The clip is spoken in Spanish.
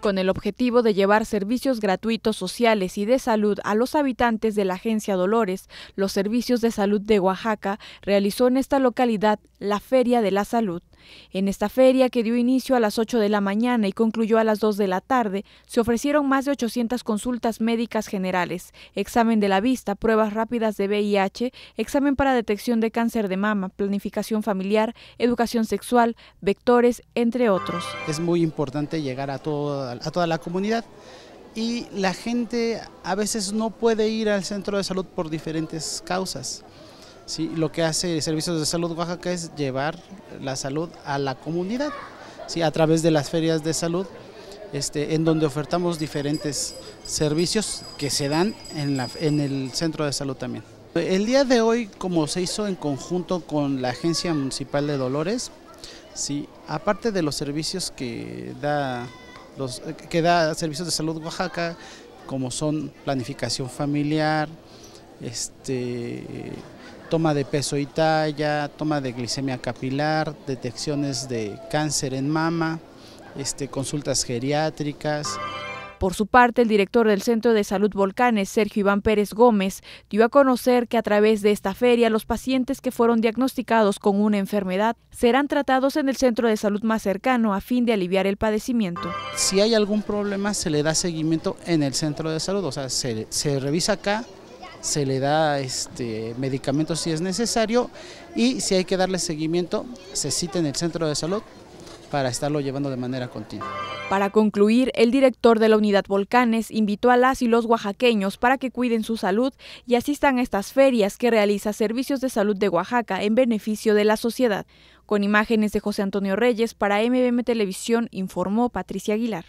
con el objetivo de llevar servicios gratuitos sociales y de salud a los habitantes de la Agencia Dolores. Los servicios de salud de Oaxaca realizó en esta localidad la Feria de la Salud. En esta feria, que dio inicio a las 8 de la mañana y concluyó a las 2 de la tarde, se ofrecieron más de 800 consultas médicas generales, examen de la vista, pruebas rápidas de VIH, examen para detección de cáncer de mama, planificación familiar, educación sexual, vectores, entre otros. Es muy importante llegar a, toda, a toda la comunidad y la gente a veces no puede ir al centro de salud por diferentes causas. ¿sí? Lo que hace Servicios de Salud Oaxaca es llevar la salud a la comunidad, ¿sí? A través de las ferias de salud, este, en donde ofertamos diferentes servicios que se dan en, la, en el centro de salud también. El día de hoy, como se hizo en conjunto con la Agencia Municipal de Dolores, ¿sí? aparte de los servicios que da, los, que da Servicios de Salud Oaxaca, como son planificación familiar, este, toma de peso y talla, toma de glicemia capilar, detecciones de cáncer en mama, este, consultas geriátricas. Por su parte, el director del Centro de Salud Volcanes, Sergio Iván Pérez Gómez, dio a conocer que a través de esta feria los pacientes que fueron diagnosticados con una enfermedad serán tratados en el centro de salud más cercano a fin de aliviar el padecimiento. Si hay algún problema se le da seguimiento en el centro de salud, o sea, se revisa acá, se le da este medicamento si es necesario y si hay que darle seguimiento, se cita en el centro de salud para estarlo llevando de manera continua. Para concluir, el director de la unidad Volcanes invitó a las y los oaxaqueños para que cuiden su salud y asistan a estas ferias que realiza Servicios de Salud de Oaxaca en beneficio de la sociedad. Con imágenes de José Antonio Reyes para MBM Televisión informó Patricia Aguilar.